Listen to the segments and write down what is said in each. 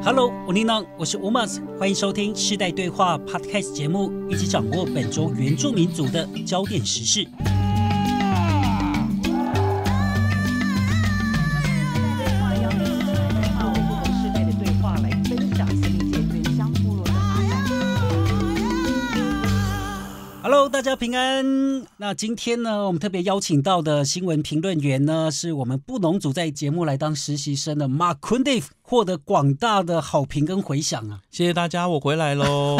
Hello，我尼娜，我是 Umas，欢迎收听世代对话 Podcast 节目，一起掌握本周原住民族的焦点时事。平安，那今天呢，我们特别邀请到的新闻评论员呢，是我们布农族在节目来当实习生的马坤 e 获得广大的好评跟回响啊！谢谢大家，我回来喽。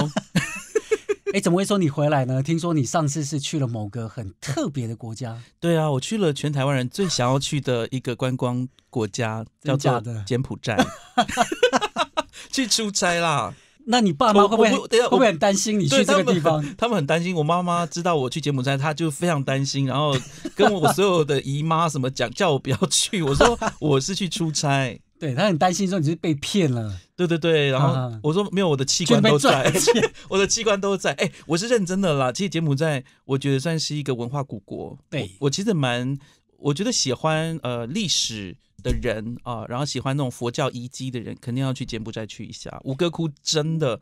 哎，怎么会说你回来呢？听说你上次是去了某个很特别的国家。对啊，我去了全台湾人最想要去的一个观光国家，叫做柬埔寨，去出差啦。那你爸妈会不会？会不会很担心你去这个地方？他们很担心。我妈妈知道我去柬埔寨，她就非常担心，然后跟我所有的姨妈什么讲，叫我不要去。我说我是去出差。对他很担心说你是被骗了。对对对，然后我说没有，我的器官都在，我的器官都在。哎，我是认真的啦。其实柬埔寨，我觉得算是一个文化古国。对我其实蛮，我觉得喜欢呃历史。的人啊，然后喜欢那种佛教遗迹的人，肯定要去柬埔寨去一下。吴哥窟真的，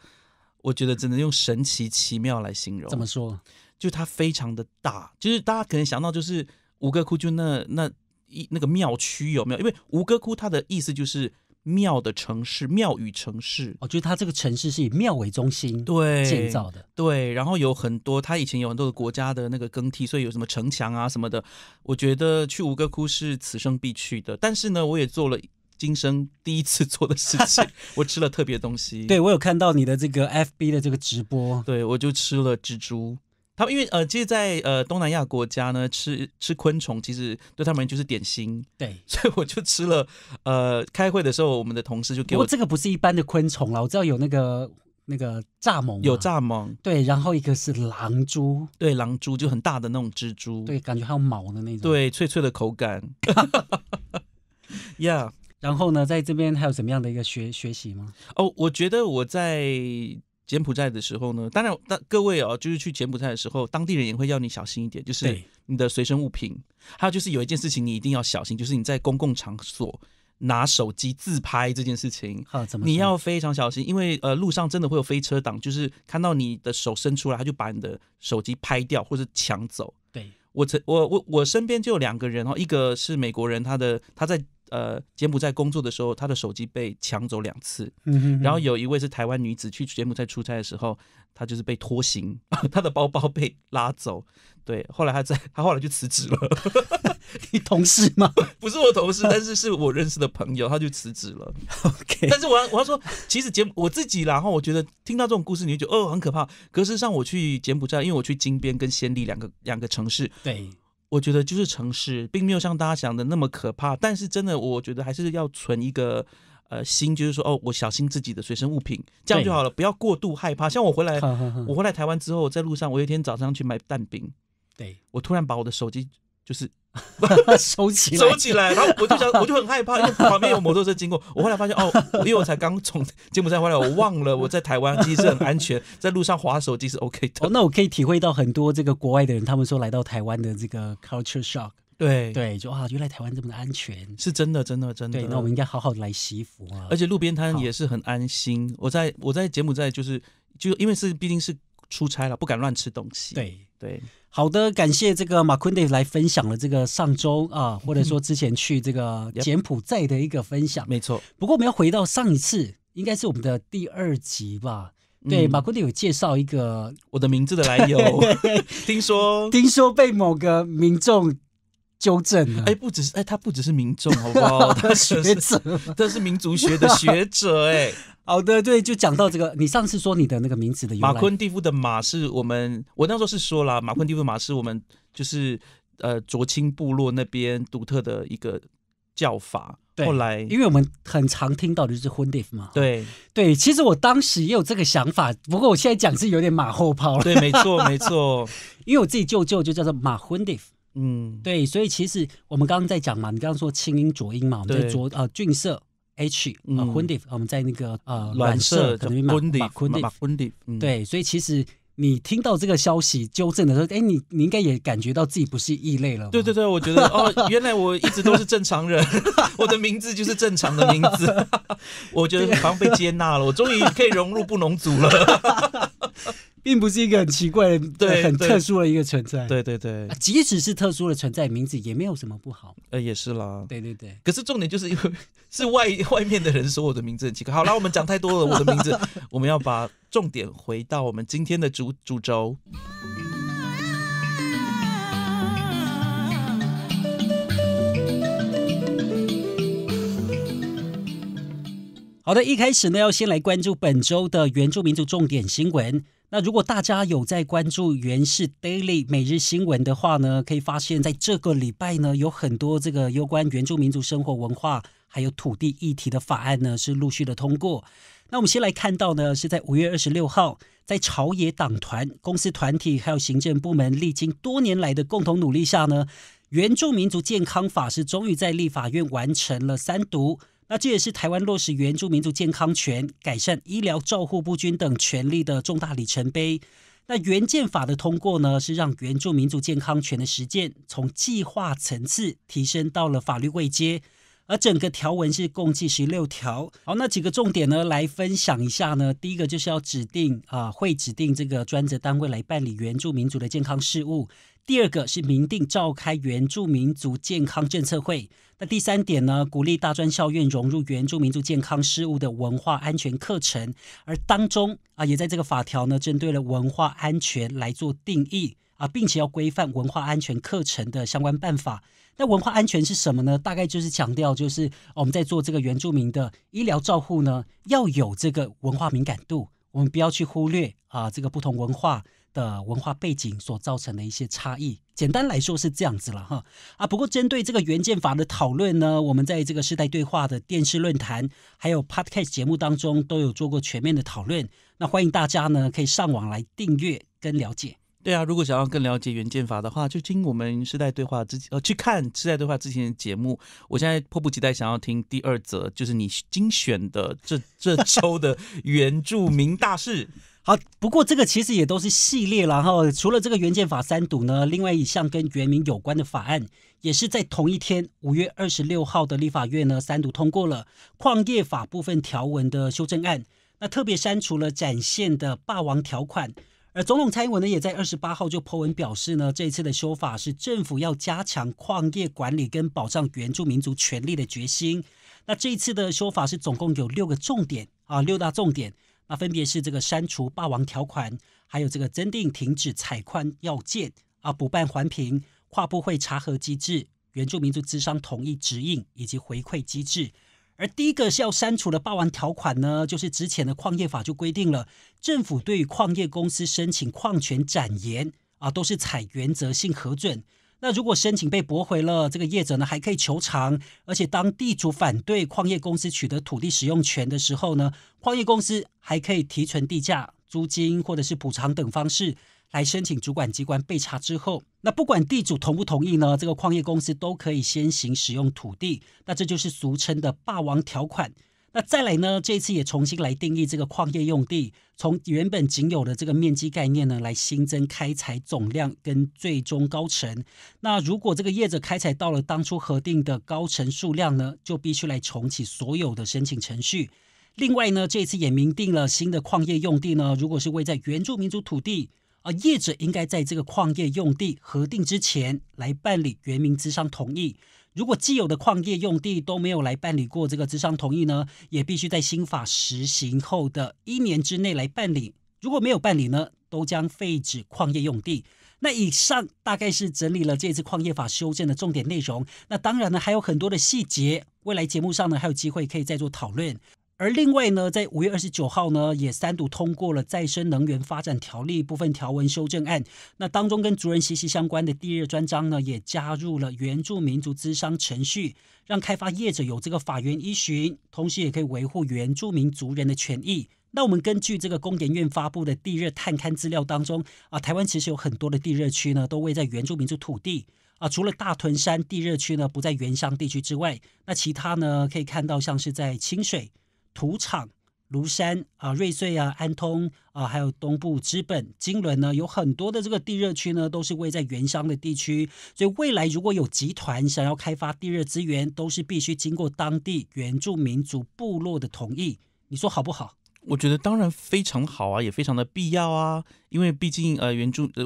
我觉得只能用神奇奇妙来形容。怎么说？就它非常的大，就是大家可能想到就是吴哥窟，就那那一那个庙区有没有？因为吴哥窟它的意思就是。庙的城市，庙宇城市哦，就是它这个城市是以庙为中心建造的。对，然后有很多，它以前有很多的国家的那个更替，所以有什么城墙啊什么的。我觉得去吴哥窟是此生必去的，但是呢，我也做了今生第一次做的事情，我吃了特别东西。对，我有看到你的这个 F B 的这个直播，对我就吃了蜘蛛。他们因为呃，其实，在呃东南亚国家呢，吃吃昆虫其实对他们就是点心。对，所以我就吃了。呃，开会的时候，我们的同事就给我。这个不是一般的昆虫了，我知道有那个那个蚱蜢，有蚱蜢。对，然后一个是狼蛛。对，狼蛛就很大的那种蜘蛛。对，感觉还有毛的那种。对，脆脆的口感。呀。然后呢，在这边还有什么样的一个学学习吗？哦，我觉得我在。柬埔寨的时候呢，当然，但各位哦，就是去柬埔寨的时候，当地人也会要你小心一点，就是你的随身物品，还有就是有一件事情你一定要小心，就是你在公共场所拿手机自拍这件事情，怎么你要非常小心，因为呃，路上真的会有飞车党，就是看到你的手伸出来，他就把你的手机拍掉或者抢走。对我，我我我身边就有两个人哦，一个是美国人，他的他在。呃，柬埔寨工作的时候，他的手机被抢走两次。嗯嗯。然后有一位是台湾女子去柬埔寨出差的时候，她就是被拖行，她 的包包被拉走。对，后来她在，她后来就辞职了。你同事吗？不是我同事，但是是我认识的朋友，她就辞职了。OK。但是我我要说，其实柬埔我自己，然后我觉得听到这种故事，你就觉得哦，很可怕。可是像我去柬埔寨，因为我去金边跟暹粒两个两个城市。对。我觉得就是城市并没有像大家想的那么可怕，但是真的，我觉得还是要存一个呃心，就是说哦，我小心自己的随身物品，这样就好了，不要过度害怕。像我回来，我回来台湾之后，在路上，我有一天早上去买蛋饼，对我突然把我的手机就是。收起，收起来，然后我就想，我就很害怕，因为旁边有摩托车经过。我后来发现，哦，因为我才刚从柬埔寨回来，我忘了我在台湾其实很安全，在路上滑手机是 OK 的。哦，那我可以体会到很多这个国外的人，他们说来到台湾的这个 culture shock。对对，就啊，原来台湾这么的安全，是真的，真的，真的。对，那我们应该好好的来习服啊。而且路边摊也是很安心。我在我在柬埔寨就是就因为是毕竟是出差了，不敢乱吃东西。对对。好的，感谢这个马昆蒂来分享了这个上周啊，或者说之前去这个柬埔寨的一个分享，没错。不过我们要回到上一次，应该是我们的第二集吧？对，马坤蒂有介绍一个我的名字的来由，听说听说被某个民众纠正了。哎，不只是哎，他不只是民众，好不好？他 学者，他是民族学的学者，哎。好的，对，就讲到这个。你上次说你的那个名字的由来，马昆蒂夫的马是我们，我那时候是说了，马昆蒂夫马是我们，就是呃卓清部落那边独特的一个叫法。后来，因为我们很常听到的就是“昆蒂夫”嘛。对对，其实我当时也有这个想法，不过我现在讲是有点马后炮了。对，没错没错，因为我自己舅舅就叫做马昆蒂夫。嗯，对，所以其实我们刚刚在讲嘛，你刚刚说清音浊音嘛，我们在浊呃俊色。H d 婚 f 我们在那个呃暖色可能 d 婚 f 对，所以其实你听到这个消息纠正的时候，哎，你你应该也感觉到自己不是异类了，对对对，我觉得哦，原来我一直都是正常人，我的名字就是正常的名字，我觉得好像被接纳了，我终于可以融入不农族了。并不是一个很奇怪的、很特殊的一个存在。对对对，即使是特殊的存在，名字也没有什么不好。呃，也是啦。对对对，可是重点就是，因为是外外面的人说我的名字很奇怪。好了，我们讲太多了，我的名字，我们要把重点回到我们今天的主主轴。好的，一开始呢，要先来关注本周的原住民族重点新闻。那如果大家有在关注《原氏 Daily》每日新闻的话呢，可以发现，在这个礼拜呢，有很多这个有关原住民族生活文化还有土地议题的法案呢，是陆续的通过。那我们先来看到呢，是在五月二十六号，在朝野党团、公司团体还有行政部门历经多年来的共同努力下呢，原住民族健康法是终于在立法院完成了三读。那这也是台湾落实原住民族健康权、改善医疗照护不均等权利的重大里程碑。那原建法的通过呢，是让原住民族健康权的实践从计划层次提升到了法律位阶。而整个条文是共计十六条。好，那几个重点呢，来分享一下呢。第一个就是要指定啊，会指定这个专责单位来办理原住民族的健康事务。第二个是明定召开原住民族健康政策会，那第三点呢，鼓励大专校院融入原住民族健康事务的文化安全课程，而当中啊，也在这个法条呢，针对了文化安全来做定义啊，并且要规范文化安全课程的相关办法。那文化安全是什么呢？大概就是强调，就是我们在做这个原住民的医疗照护呢，要有这个文化敏感度，我们不要去忽略啊这个不同文化。的文化背景所造成的一些差异，简单来说是这样子了哈啊！不过针对这个原建法的讨论呢，我们在这个世代对话的电视论坛，还有 podcast 节目当中都有做过全面的讨论。那欢迎大家呢，可以上网来订阅跟了解。对啊，如果想要更了解原建法的话，就听我们世代对话之呃，去看世代对话之前的节目。我现在迫不及待想要听第二则，就是你精选的这这周的原住民大事。好，不过这个其实也都是系列，然后除了这个原建法三读呢，另外一项跟原名有关的法案，也是在同一天五月二十六号的立法院呢三读通过了矿业法部分条文的修正案，那特别删除了展现的霸王条款，而总统蔡英文呢也在二十八号就破文表示呢，这一次的修法是政府要加强矿业管理跟保障原住民族权利的决心，那这一次的修法是总共有六个重点啊，六大重点。那分别是这个删除霸王条款，还有这个增订停止采矿要件，啊补办环评跨部会查核机制，原住民族资商同意指引以及回馈机制。而第一个是要删除的霸王条款呢，就是之前的矿业法就规定了，政府对于矿业公司申请矿权展延，啊都是采原则性核准。那如果申请被驳回了，这个业者呢还可以求偿，而且当地主反对矿业公司取得土地使用权的时候呢，矿业公司还可以提存地价、租金或者是补偿等方式来申请主管机关备查之后，那不管地主同不同意呢，这个矿业公司都可以先行使用土地，那这就是俗称的霸王条款。那 再来呢？这次也重新来定义这个矿业用地，从原本仅有的这个面积概念呢，来新增开采总量跟最终高层。那如果这个业者开采到了当初核定的高层数量呢，就必须来重启所有的申请程序。另外呢，这次也明定了新的矿业用地呢，如果是位在原住民族土地，啊，业者应该在这个矿业用地核定之前来办理原民资商同意。如果既有的矿业用地都没有来办理过这个资商同意呢，也必须在新法实行后的一年之内来办理。如果没有办理呢，都将废止矿业用地。那以上大概是整理了这次矿业法修正的重点内容。那当然呢，还有很多的细节，未来节目上呢还有机会可以再做讨论。而另外呢，在五月二十九号呢，也三度通过了再生能源发展条例部分条文修正案。那当中跟族人息息相关的地热专章呢，也加入了原住民族资商程序，让开发业者有这个法源依循，同时也可以维护原住民族人的权益。那我们根据这个工研院发布的地热探勘资料当中，啊，台湾其实有很多的地热区呢，都位在原住民族土地啊。除了大屯山地热区呢不在原乡地区之外，那其他呢，可以看到像是在清水。土厂、庐山啊、瑞穗啊、安通啊，还有东部资本、金轮呢，有很多的这个地热区呢，都是位在原乡的地区。所以未来如果有集团想要开发地热资源，都是必须经过当地原住民族部落的同意。你说好不好？我觉得当然非常好啊，也非常的必要啊，因为毕竟呃，原住呃，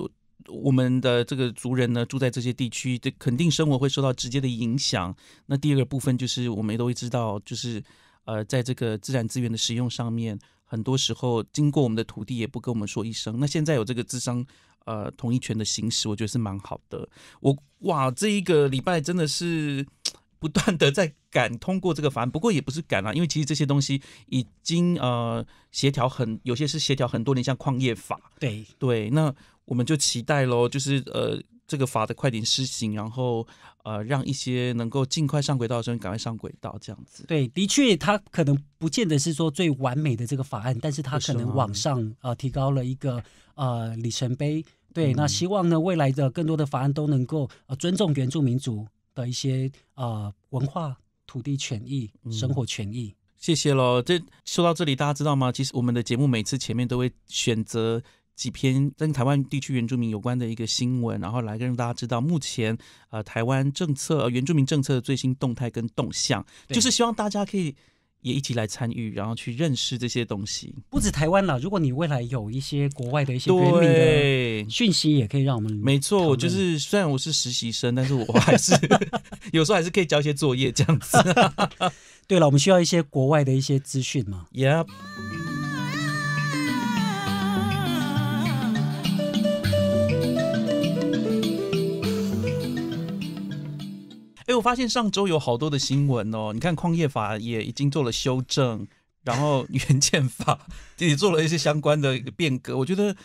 我们的这个族人呢，住在这些地区，这肯定生活会受到直接的影响。那第二个部分就是，我们都会知道，就是。呃，在这个自然资源的使用上面，很多时候经过我们的土地也不跟我们说一声。那现在有这个智商呃同意权的行使，我觉得是蛮好的。我哇，这一个礼拜真的是不断的在赶通过这个法案，不过也不是赶啊，因为其实这些东西已经呃协调很，有些是协调很多年，像矿业法，对对。那我们就期待喽，就是呃。这个法的快点施行，然后呃，让一些能够尽快上轨道的人赶快上轨道，这样子。对，的确，它可能不见得是说最完美的这个法案，但是它可能往上呃提高了一个呃里程碑。对，那希望呢未来的更多的法案都能够呃尊重原住民族的一些呃文化、土地权益、生活权益。谢谢喽。这说到这里，大家知道吗？其实我们的节目每次前面都会选择。几篇跟台湾地区原住民有关的一个新闻，然后来跟让大家知道目前呃台湾政策、原住民政策的最新动态跟动向，就是希望大家可以也一起来参与，然后去认识这些东西。不止台湾了，如果你未来有一些国外的一些对讯息，也可以让我们没错。我就是虽然我是实习生，但是我还是 有时候还是可以交一些作业这样子。对了，我们需要一些国外的一些资讯嘛 y e 我发现上周有好多的新闻哦，你看矿业法也已经做了修正，然后原建法也做了一些相关的一个变革。我觉得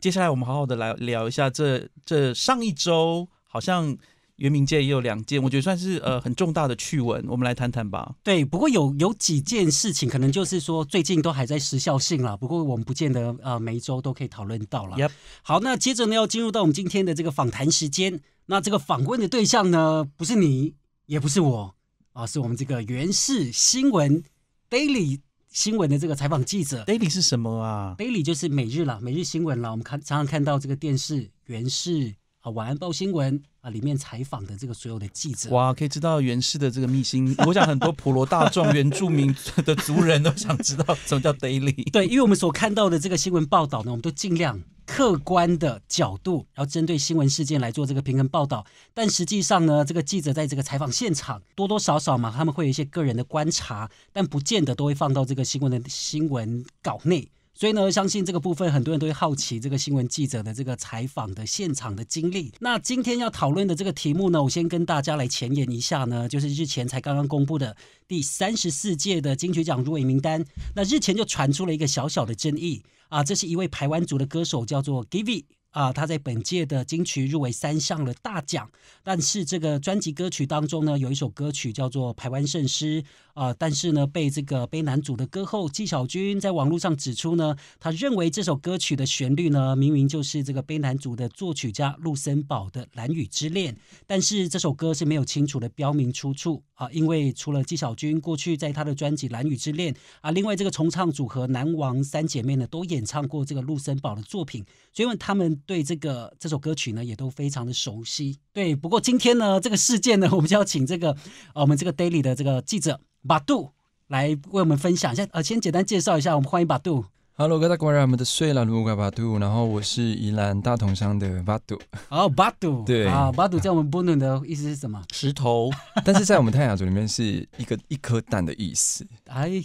接下来我们好好的来聊一下这这上一周，好像原民界也有两件，我觉得算是呃很重大的趣闻，我们来谈谈吧。对，不过有有几件事情，可能就是说最近都还在时效性了，不过我们不见得呃每一周都可以讨论到了。好，那接着呢，要进入到我们今天的这个访谈时间。那这个访问的对象呢，不是你，也不是我啊，是我们这个原氏新闻 daily 新闻的这个采访记者。daily 是什么啊？daily 就是每日了，每日新闻了。我们看常常看到这个电视原氏啊晚安报新闻啊里面采访的这个所有的记者。哇，可以知道原氏的这个秘辛。我想很多普罗大众原住民的族人都想知道什么叫 daily。对，因为我们所看到的这个新闻报道呢，我们都尽量。客观的角度，然后针对新闻事件来做这个平衡报道，但实际上呢，这个记者在这个采访现场，多多少少嘛，他们会有一些个人的观察，但不见得都会放到这个新闻的新闻稿内。所以呢，相信这个部分很多人都会好奇这个新闻记者的这个采访的现场的经历。那今天要讨论的这个题目呢，我先跟大家来前言一下呢，就是日前才刚刚公布的第三十四届的金曲奖入围名单。那日前就传出了一个小小的争议啊，这是一位台湾族的歌手叫做 GIVI 啊，他在本届的金曲入围三项的大奖，但是这个专辑歌曲当中呢，有一首歌曲叫做《台湾圣诗》。啊，但是呢，被这个《悲男主》的歌后纪晓君在网络上指出呢，他认为这首歌曲的旋律呢，明明就是这个《悲男主》的作曲家陆森堡的《蓝雨之恋》，但是这首歌是没有清楚的标明出处啊，因为除了纪晓君过去在他的专辑《蓝雨之恋》啊，另外这个重唱组合南王三姐妹呢，都演唱过这个陆森堡的作品，所以他们对这个这首歌曲呢，也都非常的熟悉。对，不过今天呢，这个事件呢，我们就要请这个啊，我们这个 Daily 的这个记者。巴杜来为我们分享，下。呃，先简单介绍一下，我们欢迎巴杜。Hello，各位观众，我们的睡了，如果巴杜，然后我是宜兰大同乡的巴杜。哦，巴杜，对啊，巴杜在我们布农的意思是什么？石头，但是在我们泰雅族里面是一个一颗蛋的意思。哎，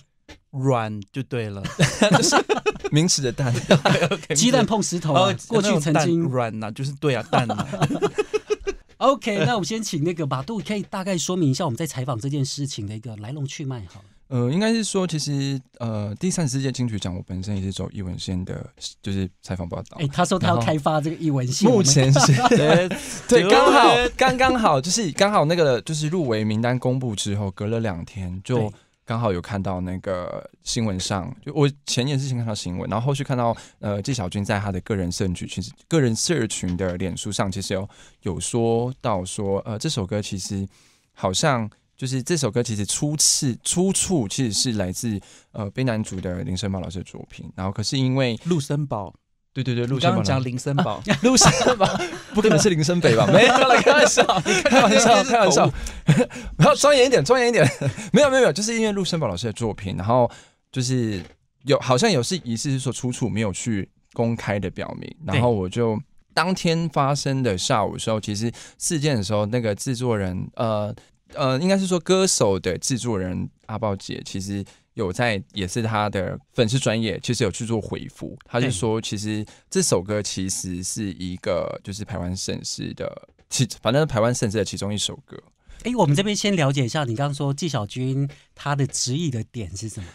软就对了，就 是名词的蛋，鸡蛋碰石头啊。过去曾经软啊，就是对啊，蛋。OK，那我们先请那个马杜可以大概说明一下我们在采访这件事情的一个来龙去脉，好呃，应该是说，其实呃，第三十届金曲奖，我本身也是走译文线的，就是采访报道。哎，他说他要开发这个译文线，目前是，对，刚好，刚刚好，就是刚好那个就是入围名单公布之后，隔了两天就。刚好有看到那个新闻上，就我前年之前看到新闻，然后后续看到呃，纪晓君在他的个人社群，其实个人社群的脸书上，其实有有说到说，呃，这首歌其实好像就是这首歌其实初次出处其实是来自呃悲男主的林森宝老师的作品，然后可是因为陆森宝。对对对，陆生宝。讲林森宝，陆生宝不可能是林森北吧？没有，开玩笑，开玩笑，开玩笑。然后庄严一点，庄严一点。没有，没有，没有，就是因为陆生宝老师的作品，然后就是有好像有是一次是说出处没有去公开的表明，然后我就当天发生的下午的时候，其实事件的时候，那个制作人呃呃，应该是说歌手的制作人阿豹姐，其实。有在也是他的粉丝专业，其实有去做回复。他就说，其实这首歌其实是一个，就是台湾盛世的，其反正台湾盛世的其中一首歌。哎，我们这边先了解一下，你刚刚说纪晓君他的执意的点是什么？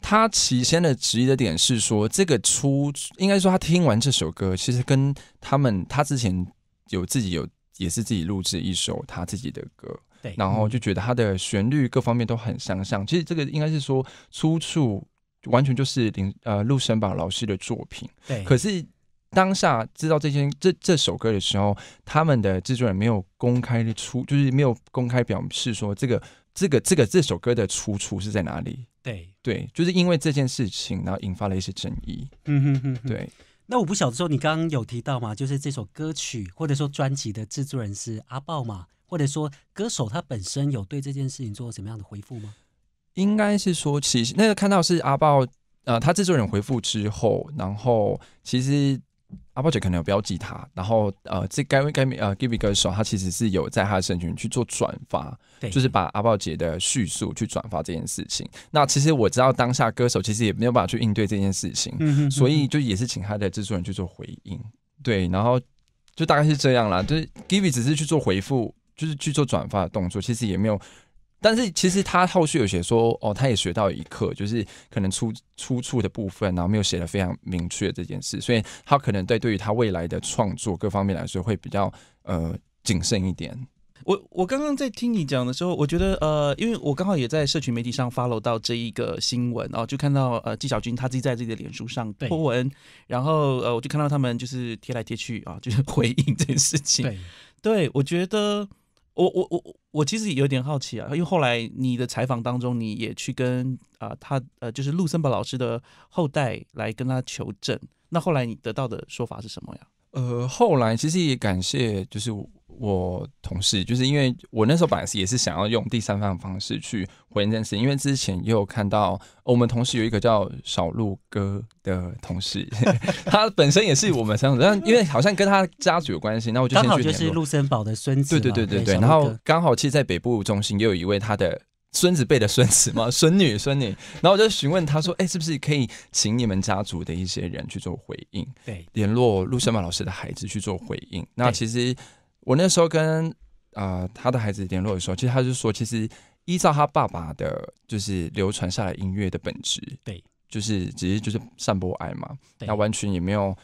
他起先的执意的点是说，这个出应该说他听完这首歌，其实跟他们他之前有自己有也是自己录制一首他自己的歌。对，然后就觉得它的旋律各方面都很相像。其实这个应该是说出处完全就是林呃陆深宝老师的作品。对，可是当下知道这些这这首歌的时候，他们的制作人没有公开的出，就是没有公开表示说这个这个这个这首歌的出处是在哪里。对对，就是因为这件事情，然后引发了一些争议。嗯哼哼，对。那我不晓得说你刚刚有提到吗？就是这首歌曲或者说专辑的制作人是阿豹嘛？或者说，歌手他本身有对这件事情做什么样的回复吗？应该是说，其实那个看到是阿豹，呃，他制作人回复之后，然后其实阿豹姐可能有标记他，然后呃，这该该呃 g i v e 歌手他其实是有在他的社群去做转发，就是把阿豹姐的叙述去转发这件事情。那其实我知道当下歌手其实也没有办法去应对这件事情，所以就也是请他的制作人去做回应。对，然后就大概是这样啦，就是 g i v i 只是去做回复。就是去做转发的动作，其实也没有。但是其实他后续有写说，哦，他也学到一课，就是可能出出处的部分，然后没有写的非常明确这件事，所以他可能在对于他未来的创作各方面来说，会比较呃谨慎一点。我我刚刚在听你讲的时候，我觉得呃，因为我刚好也在社群媒体上 follow 到这一个新闻哦，就看到呃纪晓君他自己在自己的脸书上发文，然后呃我就看到他们就是贴来贴去啊，就是 回应这件事情。对，我觉得。我我我我其实有点好奇啊，因为后来你的采访当中，你也去跟啊他呃就是陆森宝老师的后代来跟他求证，那后来你得到的说法是什么呀？呃，后来其实也感谢，就是我同事，就是因为我那时候本来是也是想要用第三方的方式去回应这件事，因为之前也有看到我们同事有一个叫小鹿哥的同事，他本身也是我们三样但因为好像跟他家族有关系，那我就刚好就是陆森宝的孙子，对对对对对，然后刚好其实，在北部中心也有一位他的。孙子辈的孙子嘛，孙女孙女，然后我就询问他说：“哎，是不是可以请你们家族的一些人去做回应？对，联络陆小曼老师的孩子去做回应？”那其实我那时候跟呃他的孩子联络的时候，其实他就说：“其实依照他爸爸的，就是流传下来音乐的本质，对，就是只是就是散播爱嘛，那完全也没有。”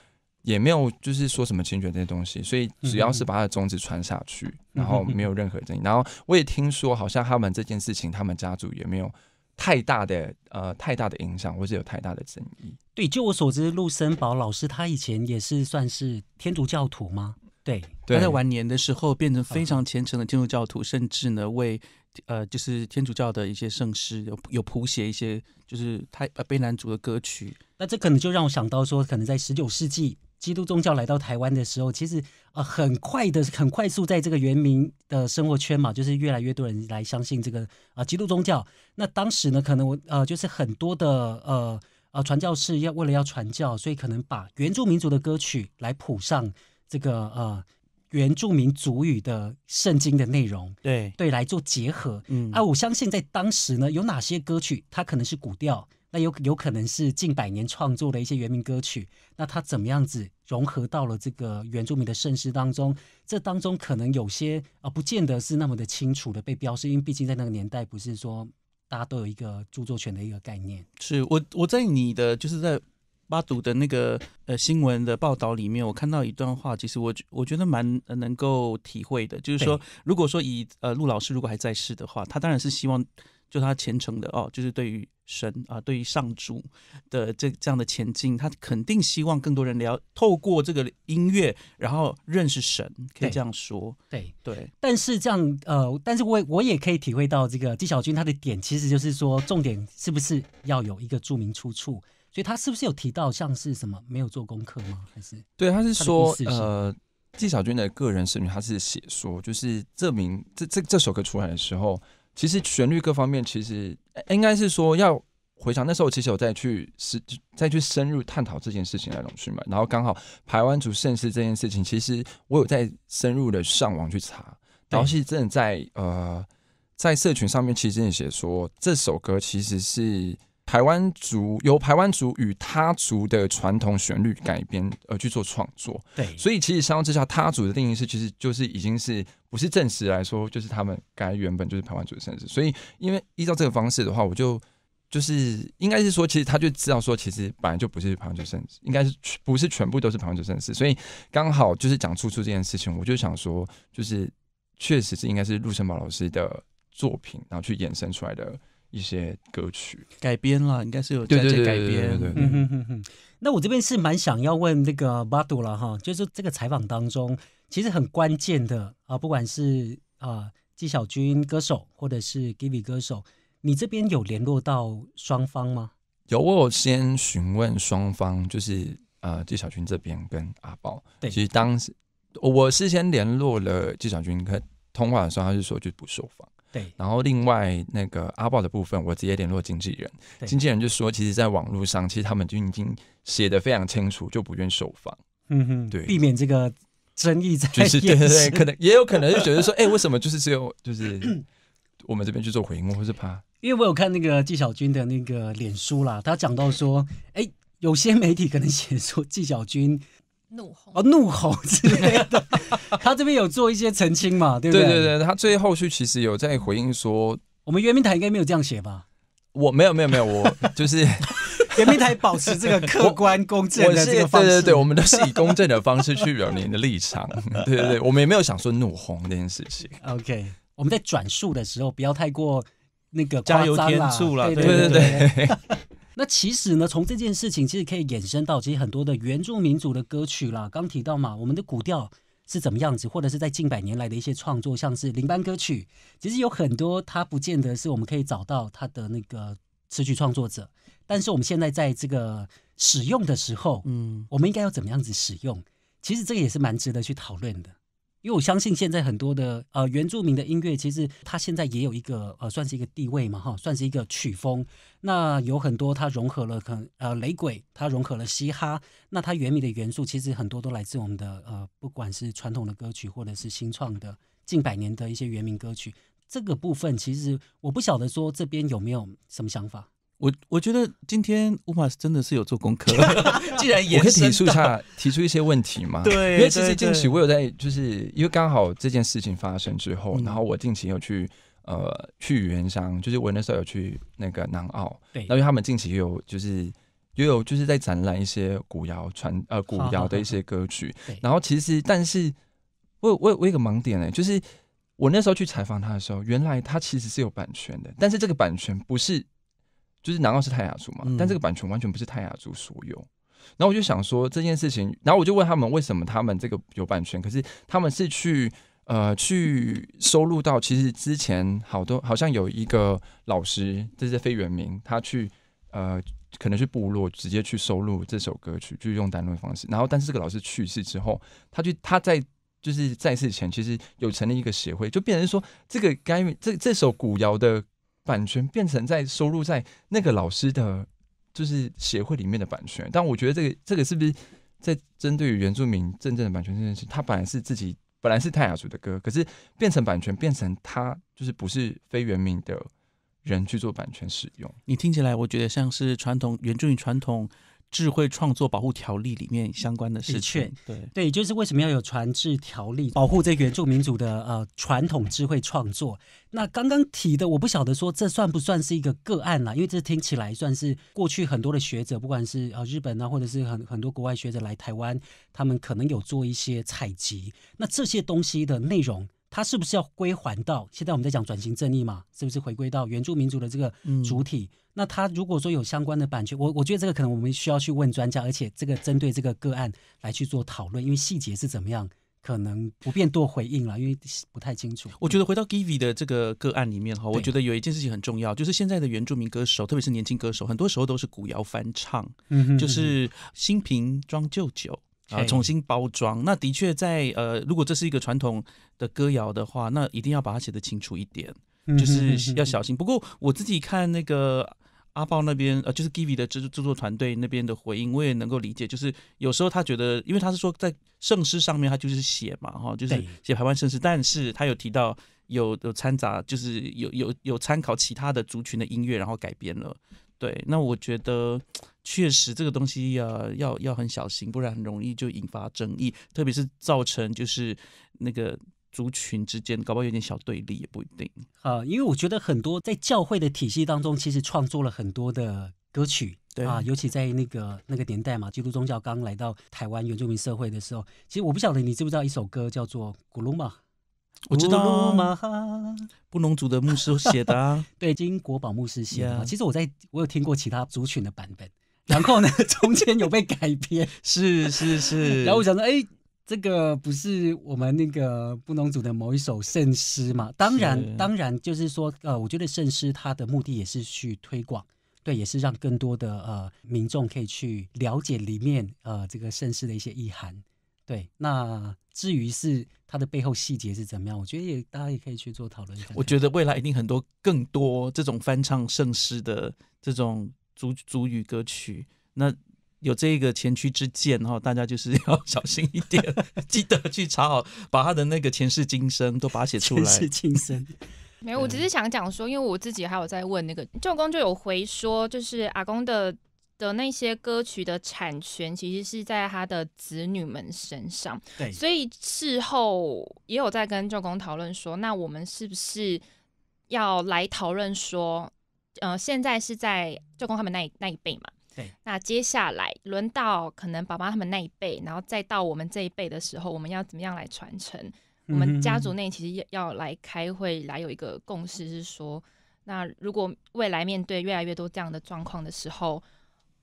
也没有，就是说什么侵权这些东西，所以只要是把他的宗旨传下去，然后没有任何争议。然后我也听说，好像他们这件事情，他们家族也没有太大的呃太大的影响，或是有太大的争议。对，就我所知，陆森堡老师他以前也是算是天主教徒吗？对，他在晚年的时候变成非常虔诚的天主教徒，甚至呢为呃就是天主教的一些圣诗有有谱写一些，就是他呃卑男主的歌曲。那这可能就让我想到说，可能在十九世纪。基督宗教来到台湾的时候，其实呃很快的、很快速，在这个原民的生活圈嘛，就是越来越多人来相信这个啊基督宗教。那当时呢，可能我呃就是很多的呃呃传教士要为了要传教，所以可能把原住民族的歌曲来谱上这个呃原住民族语的圣经的内容，对对，来做结合。嗯，啊，我相信在当时呢，有哪些歌曲，它可能是古调，那有有可能是近百年创作的一些原名歌曲，那它怎么样子？融合到了这个原住民的盛世当中，这当中可能有些啊，不见得是那么的清楚的被标示，因为毕竟在那个年代，不是说大家都有一个著作权的一个概念。是我我在你的就是在巴读的那个呃新闻的报道里面，我看到一段话，其实我我觉得蛮能够体会的，就是说，如果说以呃陆老师如果还在世的话，他当然是希望。就他虔诚的哦，就是对于神啊，对于上主的这这样的前进，他肯定希望更多人了透过这个音乐，然后认识神，可以这样说。对对，但是这样呃，但是我我也可以体会到这个纪晓君他的点，其实就是说重点是不是要有一个著名出处？所以他是不是有提到像是什么没有做功课吗？还是对，他是说呃，纪晓君的个人声明他是写说，就是这名这这这首歌出来的时候。其实旋律各方面，其实应该是说要回想那时候，其实我再去是再去深入探讨这件事情来龙去脉。然后刚好台湾族盛世这件事情，其实我有在深入的上网去查，然后是真的在呃在社群上面，其实也写说这首歌其实是。台湾族由台湾族与他族的传统旋律改编而去做创作，对，所以其实相较之下，他族的定义是，其实就是已经是不是证实来说，就是他们该原本就是台湾族的身世。所以，因为依照这个方式的话，我就就是应该是说，其实他就知道说，其实本来就不是台湾族身世，应该是不是全部都是台湾族身世。所以刚好就是讲出出这件事情，我就想说，就是确实是应该是陆成宝老师的作品，然后去衍生出来的。一些歌曲改编了，应该是有在改编。那我这边是蛮想要问那个巴杜了哈，就是这个采访当中，其实很关键的啊，不管是啊纪晓君歌手，或者是 g i v i 歌手，你这边有联络到双方吗？有，我有先询问双方，就是呃纪晓君这边跟阿宝。对，其实当时我是先联络了纪晓君，可通话的时候，他是说就不受访。对，然后另外那个阿宝的部分，我直接联络经纪人，经纪人就说，其实，在网络上，其实他们就已经写的非常清楚，就不愿受访，嗯哼，对，避免这个争议在。就是 对对对，可能也有可能就觉得说，哎，为什么就是只有 就是我们这边去做回应，或是怕？因为我有看那个纪晓君的那个脸书啦，他讲到说，哎，有些媒体可能写说纪晓君。怒吼哦，怒吼之类的，他这边有做一些澄清嘛，对不对？对对对，他最后续其实有在回应说，我们圆明台应该没有这样写吧？我没有，没有，没有，我 就是 圆明台保持这个客观公正的对对对，我们都是以公正的方式去表明的立场，对对对，我们也没有想说怒吼这件事情。OK，我们在转述的时候不要太过那个加油添醋了，对对对。那其实呢，从这件事情其实可以衍生到其实很多的原住民族的歌曲啦。刚提到嘛，我们的古调是怎么样子，或者是在近百年来的一些创作，像是林班歌曲，其实有很多它不见得是我们可以找到它的那个词曲创作者。但是我们现在在这个使用的时候，嗯，我们应该要怎么样子使用？其实这个也是蛮值得去讨论的。因为我相信现在很多的呃原住民的音乐，其实它现在也有一个呃算是一个地位嘛哈，算是一个曲风。那有很多它融合了，可能呃雷鬼，它融合了嘻哈，那它原名的元素其实很多都来自我们的呃不管是传统的歌曲或者是新创的近百年的一些原名歌曲。这个部分其实我不晓得说这边有没有什么想法。我我觉得今天乌马是真的是有做功课。既然也可以提出一下提出一些问题嘛。对，因为其实近期我有在，就是因为刚好这件事情发生之后，然后我近期有去呃去原商，就是我那时候有去那个南澳，然后他们近期有就是也有就是在展览一些古谣传呃古谣的一些歌曲。然后其实，但是我我我一个盲点呢，就是我那时候去采访他的时候，原来他其实是有版权的，但是这个版权不是。就是难道是泰雅族嘛？但这个版权完全不是泰雅族所有。然后我就想说这件事情，然后我就问他们为什么他们这个有版权，可是他们是去呃去收录到。其实之前好多好像有一个老师，这是非原名，他去呃可能是部落直接去收录这首歌曲，就是用单论方式。然后但是这个老师去世之后，他就他在就是在世前其实有成立一个协会，就变成说这个干预这这首古谣的。版权变成在收入在那个老师的，就是协会里面的版权，但我觉得这个这个是不是在针对于原住民真正的版权这件事？他本来是自己本来是泰雅族的歌，可是变成版权变成他就是不是非原名的人去做版权使用？你听起来我觉得像是传统原住民传统。智慧创作保护条例里面相关的事情，对，对，就是为什么要有传制条例保护这原住民族的呃传统智慧创作？那刚刚提的，我不晓得说这算不算是一个个案啦，因为这听起来算是过去很多的学者，不管是呃日本啊，或者是很很多国外学者来台湾，他们可能有做一些采集，那这些东西的内容。他是不是要归还到？现在我们在讲转型正义嘛，是不是回归到原住民族的这个主体？那他如果说有相关的版权，我我觉得这个可能我们需要去问专家，而且这个针对这个个案来去做讨论，因为细节是怎么样，可能不便多回应了，因为不太清楚。我觉得回到 Givi 的这个个案里面哈，我觉得有一件事情很重要，就是现在的原住民歌手，特别是年轻歌手，很多时候都是古谣翻唱，就是新瓶装旧酒。啊，重新包装。那的确，在呃，如果这是一个传统的歌谣的话，那一定要把它写的清楚一点，就是要小心。不过我自己看那个阿豹那边，呃，就是 g i v e 的制制作团队那边的回应，我也能够理解，就是有时候他觉得，因为他是说在圣诗上面他就是写嘛，哈，就是写台湾圣诗，但是他有提到有有掺杂，就是有有有参考其他的族群的音乐，然后改编了。对，那我觉得确实这个东西啊，要要很小心，不然很容易就引发争议，特别是造成就是那个族群之间搞不好有点小对立也不一定。啊。因为我觉得很多在教会的体系当中，其实创作了很多的歌曲，对啊，尤其在那个那个年代嘛，基督宗教刚来到台湾原住民社会的时候，其实我不晓得你知不知道一首歌叫做《古龙嘛》。我知道，布农族的牧师写的，对，经国宝牧师写的。其实我在我有听过其他族群的版本，然后呢，中间有被改编，是是是。然后我想说，哎，这个不是我们那个布农族的某一首圣诗嘛？当然，当然，就是说，呃，我觉得圣诗它的目的也是去推广，对，也是让更多的呃民众可以去了解里面呃这个圣诗的一些意涵。对，那至于是它的背后细节是怎么样，我觉得也大家也可以去做讨论。我觉得未来一定很多更多这种翻唱盛世的这种主主语歌曲，那有这个前驱之鉴哈，大家就是要 小心一点，记得去查好，把他的那个前世今生都把它写出来。前世今生，没有，我只是想讲说，因为我自己还有在问那个舅公，就有回说，就是阿公的。的那些歌曲的产权其实是在他的子女们身上，对，所以事后也有在跟舅公讨论说，那我们是不是要来讨论说，呃，现在是在舅公他们那一那一辈嘛，对，那接下来轮到可能爸妈他们那一辈，然后再到我们这一辈的时候，我们要怎么样来传承？我们家族内其实要要来开会来有一个共识，是说，那如果未来面对越来越多这样的状况的时候。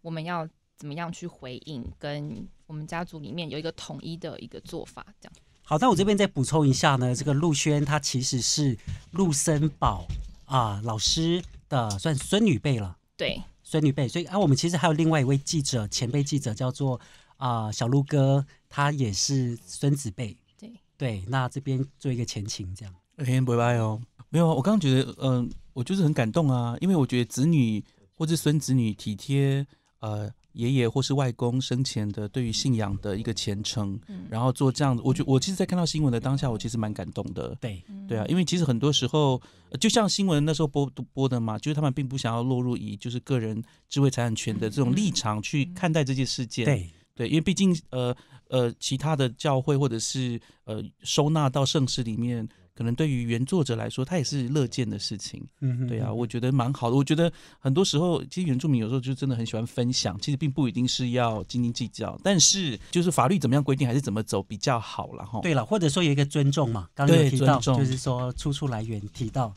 我们要怎么样去回应？跟我们家族里面有一个统一的一个做法，这样。好，那我这边再补充一下呢，这个陆轩他其实是陆森宝啊老师的算孙女辈了。对，孙女辈。所以啊，我们其实还有另外一位记者前辈记者叫做啊小陆哥，他也是孙子辈。对对，那这边做一个前情，这样。OK，拜拜哦。没有啊，我刚刚觉得，嗯，我就是很感动啊，因为我觉得子女或是孙子女体贴。呃，爷爷或是外公生前的对于信仰的一个虔诚，然后做这样子，我觉我其实，在看到新闻的当下，我其实蛮感动的。对，对啊，因为其实很多时候，就像新闻那时候播播的嘛，就是他们并不想要落入以就是个人智慧财产权的这种立场去看待这件事件。对，对，因为毕竟呃呃，其他的教会或者是呃收纳到盛世里面。可能对于原作者来说，他也是乐见的事情。嗯，对啊，我觉得蛮好的。我觉得很多时候，其实原住民有时候就真的很喜欢分享。其实并不一定是要斤斤计较，但是就是法律怎么样规定，还是怎么走比较好了哈。对了，或者说有一个尊重嘛，刚刚有提到就是说出处来源提到。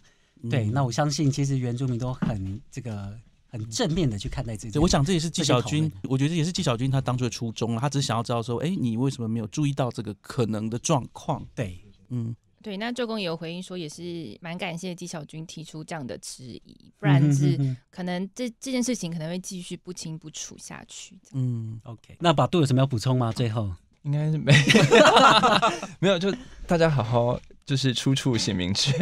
对，那我相信其实原住民都很这个很正面的去看待自己。我想这也是纪晓君，我觉得也是纪晓君他当初的初衷了。他只是想要知道说，哎，你为什么没有注意到这个可能的状况？对，嗯。对，那周公也有回应说，也是蛮感谢纪晓君提出这样的质疑，不然是可能这这件事情可能会继续不清不楚下去。嗯，OK，那百度有什么要补充吗？最后 应该是没，没有，就大家好好就是出处写明确。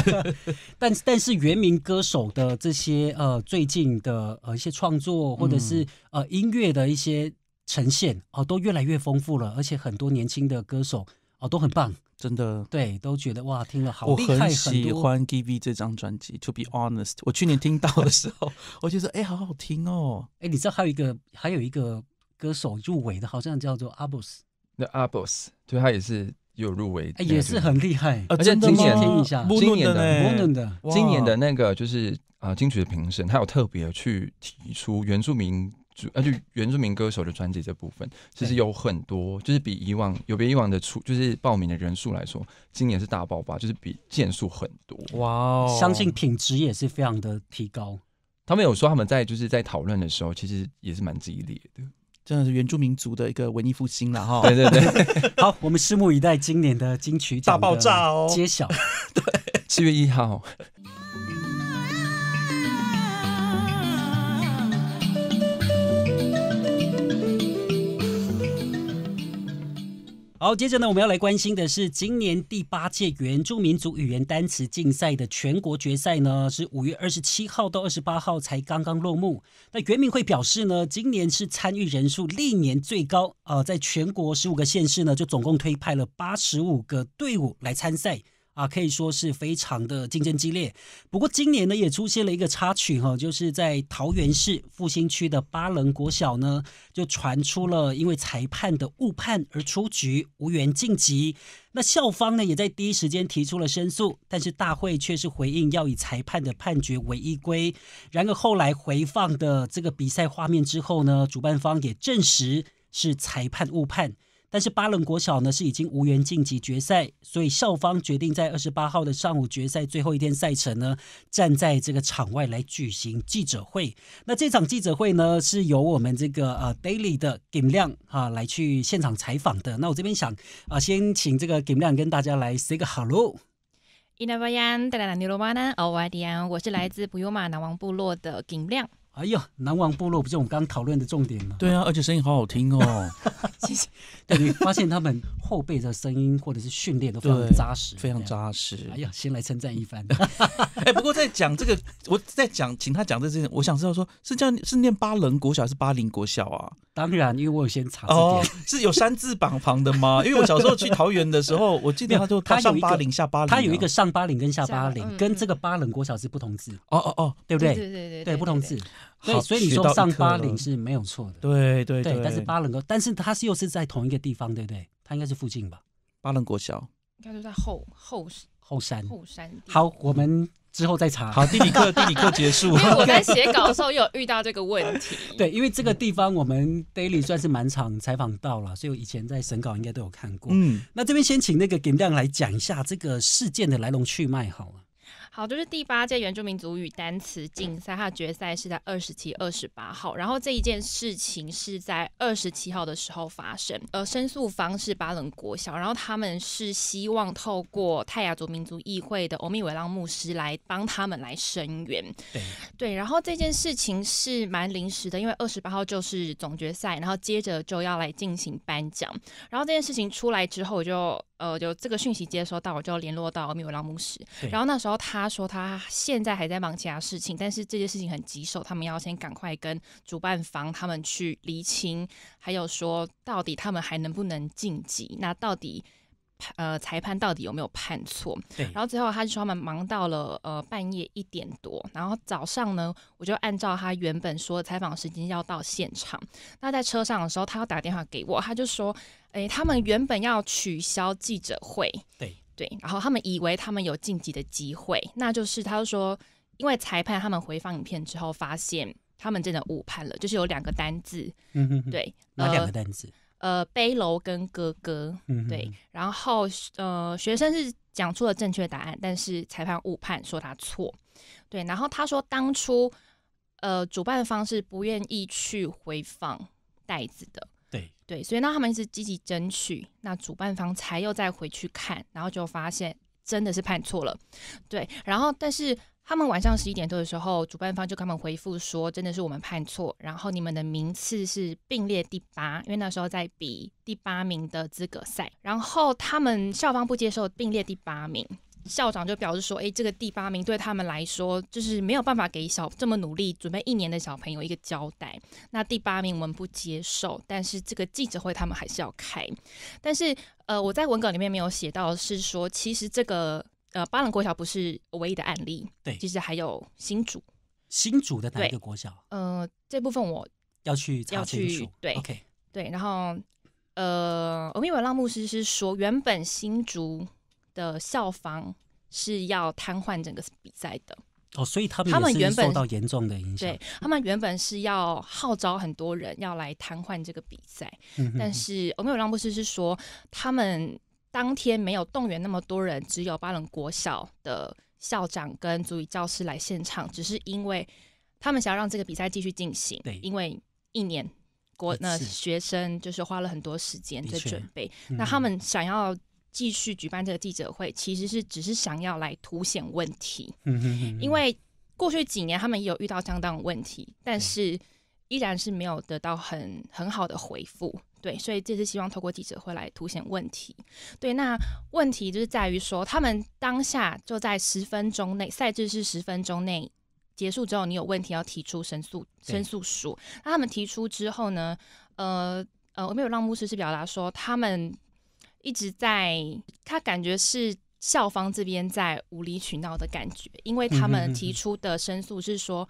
但但是原名歌手的这些呃最近的呃一些创作或者是呃音乐的一些呈现哦都越来越丰富了，而且很多年轻的歌手。哦，都很棒，真的。对，都觉得哇，听了好厉害。很喜欢《Give》这张专辑，《To Be Honest》。我去年听到的时候，我就说哎，好好听哦。哎，你知道还有一个，还有一个歌手入围的，好像叫做 a b u s 那 a b u s 对他也是有入围，也是很厉害。真的吗？听一下，今年的，今年的，今年的那个就是啊，金曲的评审，他有特别去提出原住民。而就原住民歌手的专辑这部分，其实有很多，就是比以往有比以往的出，就是报名的人数来说，今年是大爆吧，就是比件数很多。哇，相信品质也是非常的提高。他们有说他们在就是在讨论的时候，其实也是蛮激烈的。真的是原住民族的一个文艺复兴了哈。对对对，好，我们拭目以待今年的金曲大爆炸哦，揭晓，对，七月一号。好，接着呢，我们要来关心的是今年第八届原住民族语言单词竞赛的全国决赛呢，是五月二十七号到二十八号才刚刚落幕。那原民会表示呢，今年是参与人数历年最高啊，在全国十五个县市呢，就总共推派了八十五个队伍来参赛。啊，可以说是非常的竞争激烈。不过今年呢，也出现了一个插曲哈，就是在桃园市复兴区的八伦国小呢，就传出了因为裁判的误判而出局，无缘晋级。那校方呢，也在第一时间提出了申诉，但是大会却是回应要以裁判的判决为依归。然而后来回放的这个比赛画面之后呢，主办方也证实是裁判误判。但是巴伦国小呢是已经无缘晋级决赛，所以校方决定在二十八号的上午决赛最后一天赛程呢，站在这个场外来举行记者会。那这场记者会呢是由我们这个呃 Daily 的金亮啊来去现场采访的。那我这边想啊，先请这个金亮跟大家来 say 个 hello。Ina Bayan, Dalana n 我是来自布尤马南王部落的金亮。哎呀，南王部落不是我们刚刚讨论的重点吗？对啊，而且声音好好听哦。谢谢。对你发现他们后辈的声音或者是训练都非常的扎实，非常扎实。哎呀，先来称赞一番。哎，不过在讲这个，我在讲请他讲的这件，我想知道说是叫是念巴伦国小还是巴林国小啊？当然，因为我有先查。哦，是有三字榜旁的吗？因为我小时候去桃园的时候，我记得他就他上巴林下巴陵，他有一个上巴林跟下巴陵，跟这个巴伦国小是不同字。哦哦哦，对不对？对对对，对不同字。对，所以你说上巴林是没有错的。对对对。但是巴陵国，但是它是又是在同一个地方，对不对？它应该是附近吧。巴陵国小应该就在后后后山后山。好，我们之后再查。好，地理课 地理课结束。因为我在写稿的时候有遇到这个问题。对，因为这个地方我们 daily 算是蛮场采访到了，所以我以前在审稿应该都有看过。嗯，那这边先请那个点亮来讲一下这个事件的来龙去脉，好了。好，就是第八届原住民族语单词竞赛，它决赛是在二十七、二十八号。然后这一件事情是在二十七号的时候发生。呃，申诉方是巴伦国小，然后他们是希望透过泰雅族民族议会的欧米维朗牧师来帮他们来声援。对，对。然后这件事情是蛮临时的，因为二十八号就是总决赛，然后接着就要来进行颁奖。然后这件事情出来之后我就。呃，就这个讯息接收到，我就联络到阿米尔拉姆斯。然后那时候他说他现在还在忙其他事情，但是这件事情很棘手，他们要先赶快跟主办方他们去厘清，还有说到底他们还能不能晋级？那到底？呃，裁判到底有没有判错？对。然后最后，他就说他们忙到了呃半夜一点多。然后早上呢，我就按照他原本说的采访时间要到现场。那在车上的时候，他要打电话给我，他就说：“哎，他们原本要取消记者会，对对。然后他们以为他们有晋级的机会，那就是他就说，因为裁判他们回放影片之后，发现他们真的误判了，就是有两个单字。嗯嗯对，对，哪两个单字？呃，背篓跟哥哥，对，然后呃，学生是讲出了正确答案，但是裁判误判说他错，对，然后他说当初呃，主办方是不愿意去回放袋子的，对对，所以那他们是积极争取，那主办方才又再回去看，然后就发现真的是判错了，对，然后但是。他们晚上十一点多的时候，主办方就给他们回复说，真的是我们判错，然后你们的名次是并列第八，因为那时候在比第八名的资格赛。然后他们校方不接受并列第八名，校长就表示说：“诶，这个第八名对他们来说，就是没有办法给小这么努力准备一年的小朋友一个交代。那第八名我们不接受，但是这个记者会他们还是要开。但是，呃，我在文稿里面没有写到是说，其实这个。”呃，巴朗国小不是唯一的案例，对，其实还有新竹，新竹的哪一个国小？呃，这部分我要去要去对，OK，对，然后呃，欧米瓦让牧师是说，原本新竹的校方是要瘫痪整个比赛的，哦，所以他们他们原本受到严重的影响，对他们原本是要号召很多人要来瘫痪这个比赛，但是欧米瓦朗牧师是说他们。当天没有动员那么多人，只有巴伦国小的校长跟足以教师来现场，只是因为他们想要让这个比赛继续进行。对，因为一年国那学生就是花了很多时间在准备，那他们想要继续举办这个记者会，其实是只是想要来凸显问题。嗯哼，因为过去几年他们有遇到相当的问题，但是依然是没有得到很很好的回复。对，所以这是希望透过记者会来凸显问题。对，那问题就是在于说，他们当下就在十分钟内，赛制是十分钟内结束之后，你有问题要提出申诉，申诉书。那他们提出之后呢？呃呃，我没有让牧师是表达说，他们一直在，他感觉是校方这边在无理取闹的感觉，因为他们提出的申诉是说。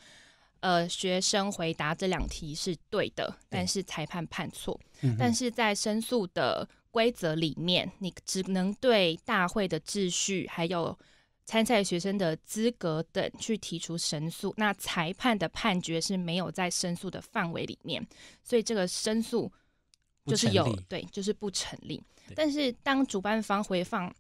呃，学生回答这两题是对的，但是裁判判错。但是在申诉的规则里面，你只能对大会的秩序还有参赛学生的资格等去提出申诉。那裁判的判决是没有在申诉的范围里面，所以这个申诉就是有对，就是不成立。但是当主办方回放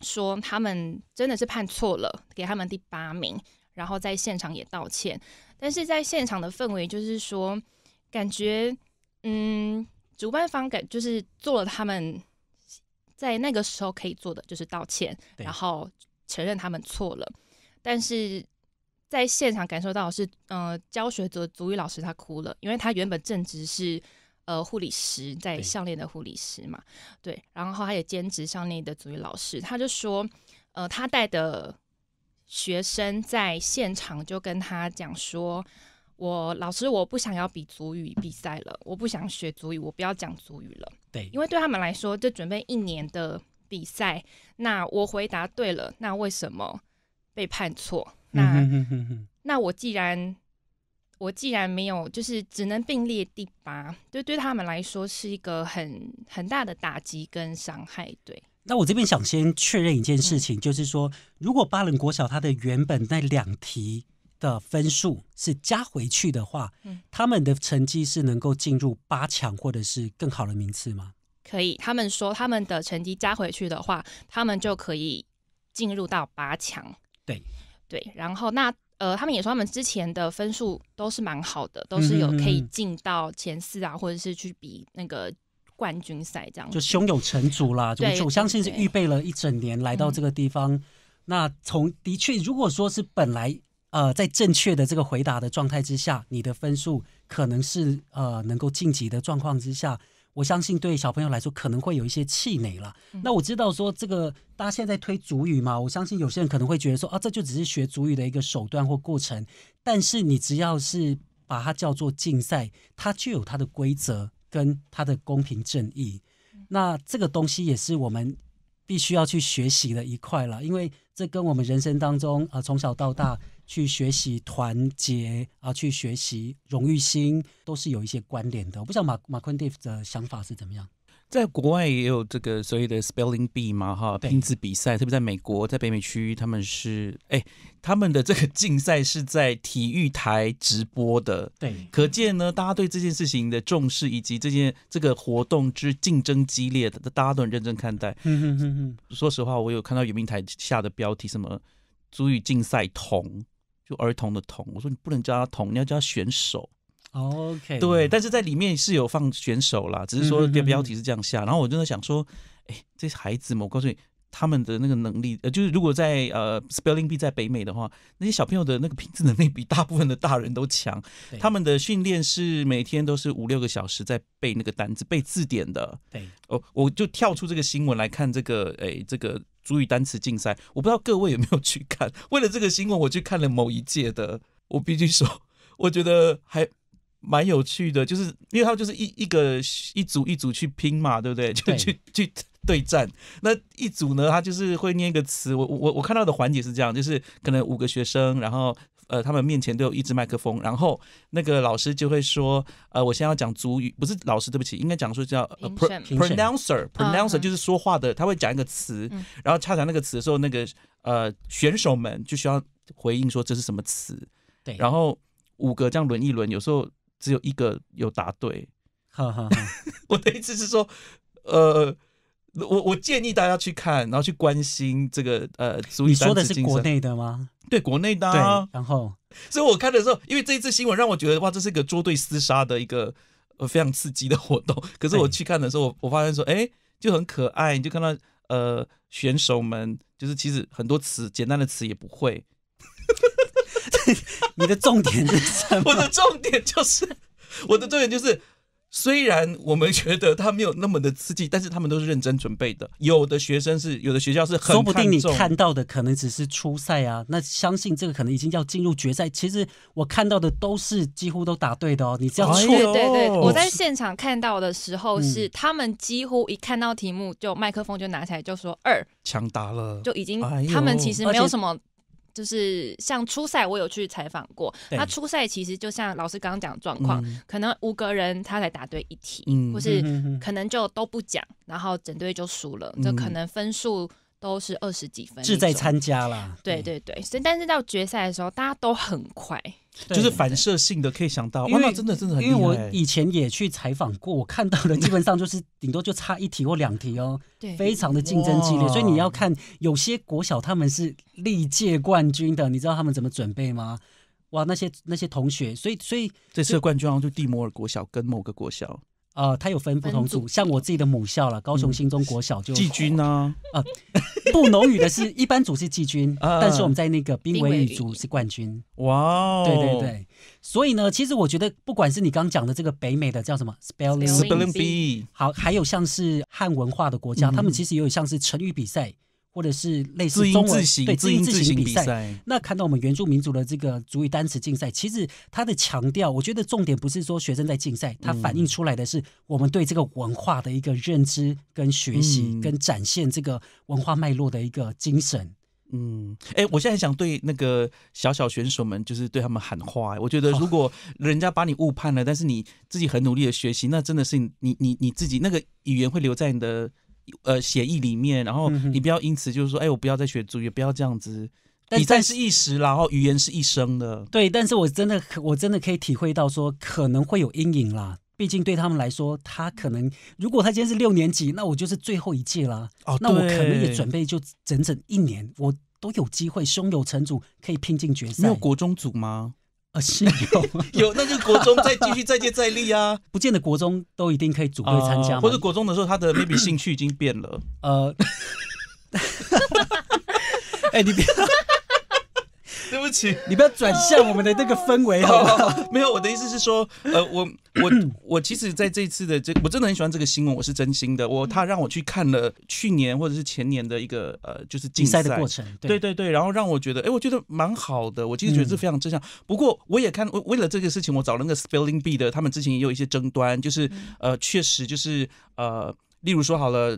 说他们真的是判错了，给他们第八名。然后在现场也道歉，但是在现场的氛围就是说，感觉嗯，主办方感就是做了他们在那个时候可以做的，就是道歉，然后承认他们错了。但是在现场感受到是，嗯，教学的足浴老师他哭了，因为他原本正职是呃护理师，在校链的护理师嘛，对，然后他也兼职校链的足浴老师，他就说，呃，他带的。学生在现场就跟他讲说：“我老师，我不想要比足语比赛了，我不想学足语，我不要讲足语了。”对，因为对他们来说，这准备一年的比赛，那我回答对了，那为什么被判错？那那我既然我既然没有，就是只能并列第八，对，对他们来说是一个很很大的打击跟伤害，对。那我这边想先确认一件事情，就是说，如果巴伦国小它的原本那两题的分数是加回去的话，嗯，他们的成绩是能够进入八强或者是更好的名次吗？可以，他们说他们的成绩加回去的话，他们就可以进入到八强。对对，然后那呃，他们也说他们之前的分数都是蛮好的，都是有可以进到前四啊，或者是去比那个。冠军赛这样，就胸有成竹啦。就我相信是预备了一整年来到这个地方。那从的确，如果说是本来呃在正确的这个回答的状态之下，你的分数可能是呃能够晋级的状况之下，我相信对小朋友来说可能会有一些气馁了。那我知道说这个大家现在推主语嘛，我相信有些人可能会觉得说啊，这就只是学主语的一个手段或过程。但是你只要是把它叫做竞赛，它就有它的规则。跟他的公平正义，那这个东西也是我们必须要去学习的一块了，因为这跟我们人生当中啊从小到大去学习团结啊，去学习荣誉心，都是有一些关联的。我不知道马马昆蒂的想法是怎么样。在国外也有这个所谓的 spelling bee 嘛，哈，拼字比赛，特别在美国，在北美区，他们是哎，他们的这个竞赛是在体育台直播的。对，可见呢，大家对这件事情的重视，以及这件这个活动之竞争激烈，大家都很认真看待。说实话，我有看到人民台下的标题，什么“足语竞赛童”，就儿童的“童”，我说你不能叫他“童”，要叫选手。OK，对，但是在里面是有放选手啦，只是说标标题是这样下。然后我真的想说，哎，这孩子嘛，我告诉你，他们的那个能力，呃，就是如果在呃，Spelling Bee 在北美的话，那些小朋友的那个拼字能力比大部分的大人都强。他们的训练是每天都是五六个小时在背那个单词、背字典的。对，哦，我就跳出这个新闻来看这个，哎，这个主语单词竞赛，我不知道各位有没有去看？为了这个新闻，我去看了某一届的，我必须说，我觉得还。蛮有趣的，就是因为他就是一一个一组一组去拼嘛，对不对？就去去对战。那一组呢，他就是会念一个词。我我我看到的环节是这样，就是可能五个学生，然后呃他们面前都有一支麦克风，然后那个老师就会说，呃，我先要讲主语，不是老师对不起，应该讲说叫 pronouncer pronouncer 就是说话的，他会讲一个词，然后恰巧那个词的时候，那个呃选手们就需要回应说这是什么词。对，然后五个这样轮一轮，有时候。只有一个有答对，哈哈，我的意思是说，呃，我我建议大家去看，然后去关心这个呃，你说的是国内的吗？对，国内的。对，然后，所以我看的时候，因为这一次新闻让我觉得哇，这是一个捉对厮杀的一个呃非常刺激的活动。可是我去看的时候，我我发现说，哎，就很可爱，你就看到呃选手们，就是其实很多词简单的词也不会。你的重点是什么？我的重点就是，我的重点就是，虽然我们觉得他没有那么的刺激，但是他们都是认真准备的。有的学生是，有的学校是，说不定你看到的可能只是初赛啊。那相信这个可能已经要进入决赛。其实我看到的都是几乎都答对的哦。你这样错对对，我在现场看到的时候是，他们几乎一看到题目就麦克风就拿起来就说二，抢答了就已经。他们其实没有什么。就是像初赛，我有去采访过。他初赛其实就像老师刚刚讲状况，可能五个人他才答对一题，或是可能就都不讲，然后整队就输了，就可能分数。都是二十几分，志在参加了。对对对，所以但是到决赛的时候，大家都很快，就是反射性的可以想到。真的真的，很因为我以前也去采访过，我看到的基本上就是顶多就差一题或两题哦。对，非常的竞争激烈，所以你要看有些国小他们是历届冠军的，你知道他们怎么准备吗？哇，那些那些同学，所以所以这次冠军好像就蒂摩尔国小跟某个国小。呃，它有分不同组，像我自己的母校了，高雄新中国小就季军呢。呃，不，农语的是一般组是季军，但是我们在那个濒危语组是冠军。哇哦，对对对，所以呢，其实我觉得，不管是你刚讲的这个北美的叫什么 spelling spelling bee，好，还有像是汉文化的国家，他们其实有像是成语比赛。或者是类似中文对字音字形比赛，那看到我们原住民族的这个主语单词竞赛，其实它的强调，我觉得重点不是说学生在竞赛，它反映出来的是我们对这个文化的一个认知、跟学习、跟展现这个文化脉络的一个精神。嗯，哎，我现在想对那个小小选手们，就是对他们喊话。我觉得如果人家把你误判了，但是你自己很努力的学习，那真的是你你你自己那个语言会留在你的。呃，协议里面，然后你不要因此就是说，哎，我不要再学主语，不要这样子。比赛是一时，然后语言是一生的。对，但是我真的可我真的可以体会到，说可能会有阴影啦。毕竟对他们来说，他可能如果他今天是六年级，那我就是最后一届啦。哦，那我可能也准备就整整一年，我都有机会胸有成竹可以拼进决赛。没有国中组吗？啊，是有 有，那就国中再继续再接再厉啊！不见得国中都一定可以组队参加，或者国中的时候他的 maybe 兴趣已经变了。呃，哎，你别。对不起，你不要转向我们的那个氛围好？没有，我的意思是说，呃，我我 我其实在这一次的这，我真的很喜欢这个新闻，我是真心的。我他让我去看了去年或者是前年的一个呃，就是竞赛的过程，对对对。然后让我觉得，哎，我觉得蛮好的。我其实觉得是非常正向。不过我也看，为为了这个事情，我找了个 Spelling Bee 的，他们之前也有一些争端，就是呃，确实就是呃，例如说好了。